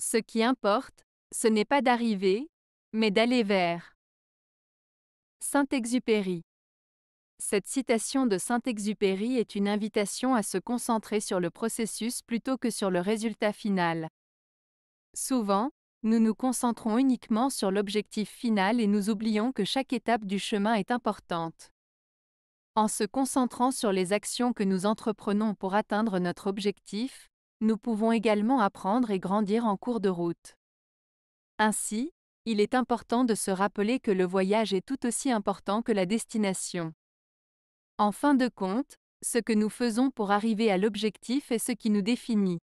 Ce qui importe, ce n'est pas d'arriver, mais d'aller vers. Saint-Exupéry. Cette citation de Saint-Exupéry est une invitation à se concentrer sur le processus plutôt que sur le résultat final. Souvent, nous nous concentrons uniquement sur l'objectif final et nous oublions que chaque étape du chemin est importante. En se concentrant sur les actions que nous entreprenons pour atteindre notre objectif, nous pouvons également apprendre et grandir en cours de route. Ainsi, il est important de se rappeler que le voyage est tout aussi important que la destination. En fin de compte, ce que nous faisons pour arriver à l'objectif est ce qui nous définit.